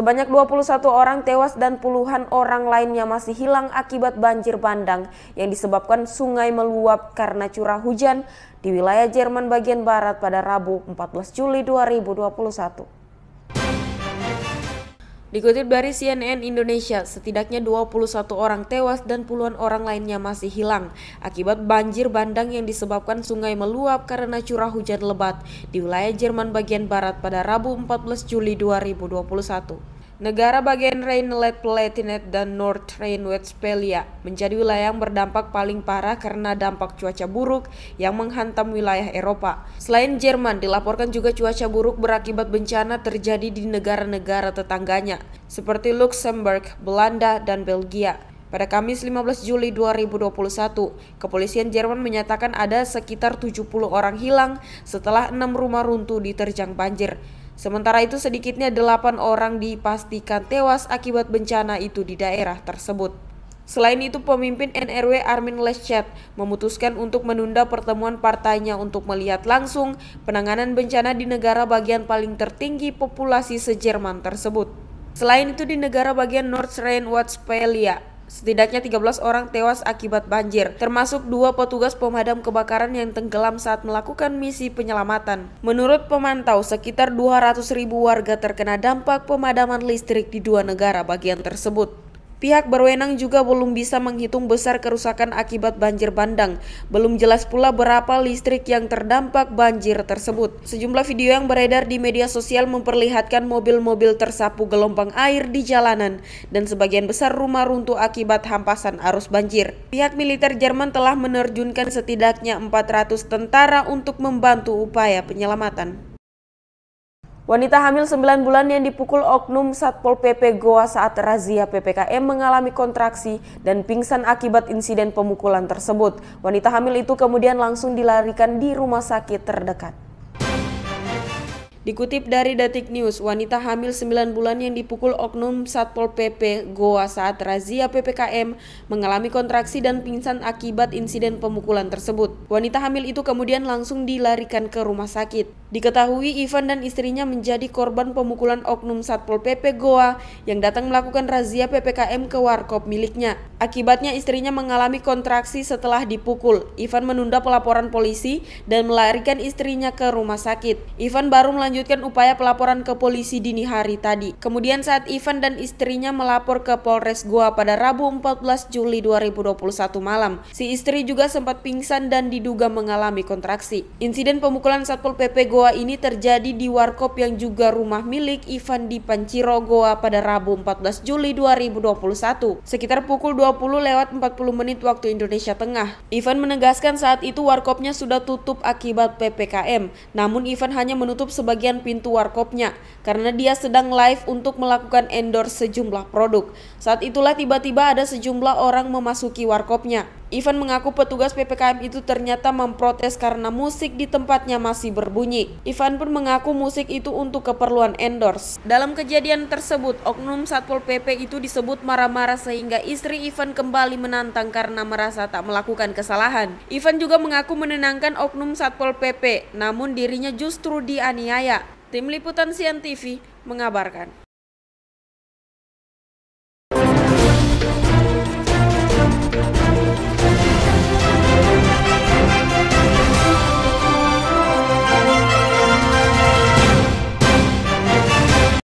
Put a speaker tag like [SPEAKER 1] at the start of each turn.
[SPEAKER 1] Sebanyak 21 orang tewas dan puluhan orang lainnya masih hilang akibat banjir bandang yang disebabkan sungai meluap karena curah hujan di wilayah Jerman bagian barat pada Rabu 14 Juli 2021. Dikutip dari CNN Indonesia, setidaknya 21 orang tewas dan puluhan orang lainnya masih hilang akibat banjir bandang yang disebabkan sungai meluap karena curah hujan lebat di wilayah Jerman bagian barat pada Rabu 14 Juli 2021. Negara bagian Rhineland-Palatinate dan North Rhine-Westphalia menjadi wilayah yang berdampak paling parah karena dampak cuaca buruk yang menghantam wilayah Eropa. Selain Jerman, dilaporkan juga cuaca buruk berakibat bencana terjadi di negara-negara tetangganya seperti Luxembourg, Belanda, dan Belgia. Pada Kamis 15 Juli 2021, kepolisian Jerman menyatakan ada sekitar 70 orang hilang setelah enam rumah runtuh diterjang banjir. Sementara itu sedikitnya delapan orang dipastikan tewas akibat bencana itu di daerah tersebut. Selain itu, pemimpin NRW Armin Leschet memutuskan untuk menunda pertemuan partainya untuk melihat langsung penanganan bencana di negara bagian paling tertinggi populasi se-Jerman tersebut. Selain itu, di negara bagian North Rhine-Westphalia, Setidaknya 13 orang tewas akibat banjir, termasuk dua petugas pemadam kebakaran yang tenggelam saat melakukan misi penyelamatan. Menurut pemantau, sekitar 200 ribu warga terkena dampak pemadaman listrik di dua negara bagian tersebut. Pihak berwenang juga belum bisa menghitung besar kerusakan akibat banjir bandang. Belum jelas pula berapa listrik yang terdampak banjir tersebut. Sejumlah video yang beredar di media sosial memperlihatkan mobil-mobil tersapu gelombang air di jalanan dan sebagian besar rumah runtuh akibat hampasan arus banjir. Pihak militer Jerman telah menerjunkan setidaknya 400 tentara untuk membantu upaya penyelamatan. Wanita hamil 9 bulan yang dipukul oknum Satpol PP Goa saat razia PPKM mengalami kontraksi dan pingsan akibat insiden pemukulan tersebut. Wanita hamil itu kemudian langsung dilarikan di rumah sakit terdekat. Dikutip dari Detik News, wanita hamil 9 bulan yang dipukul oknum Satpol PP Goa saat razia PPKM mengalami kontraksi dan pingsan akibat insiden pemukulan tersebut. Wanita hamil itu kemudian langsung dilarikan ke rumah sakit. Diketahui Ivan dan istrinya menjadi korban pemukulan oknum Satpol PP Goa yang datang melakukan razia PPKM ke warkop miliknya. Akibatnya istrinya mengalami kontraksi setelah dipukul. Ivan menunda pelaporan polisi dan melarikan istrinya ke rumah sakit. Ivan baru melanjutkan melanjutkan upaya pelaporan ke polisi dini hari tadi. Kemudian saat Ivan dan istrinya melapor ke Polres Goa pada Rabu 14 Juli 2021 malam, si istri juga sempat pingsan dan diduga mengalami kontraksi. Insiden pemukulan Satpol PP Goa ini terjadi di warkop yang juga rumah milik Ivan di Panciro Goa pada Rabu 14 Juli 2021, sekitar pukul 20 lewat 40 menit waktu Indonesia Tengah. Ivan menegaskan saat itu warkopnya sudah tutup akibat PPKM, namun Ivan hanya menutup sebagai bagian pintu warkopnya karena dia sedang live untuk melakukan endorse sejumlah produk. Saat itulah tiba-tiba ada sejumlah orang memasuki warkopnya. Ivan mengaku petugas PPKM itu ternyata memprotes karena musik di tempatnya masih berbunyi. Ivan pun mengaku musik itu untuk keperluan endorse. Dalam kejadian tersebut, Oknum Satpol PP itu disebut marah-marah sehingga istri Ivan kembali menantang karena merasa tak melakukan kesalahan. Ivan juga mengaku menenangkan Oknum Satpol PP, namun dirinya justru dianiaya. Tim Liputan Sian TV mengabarkan.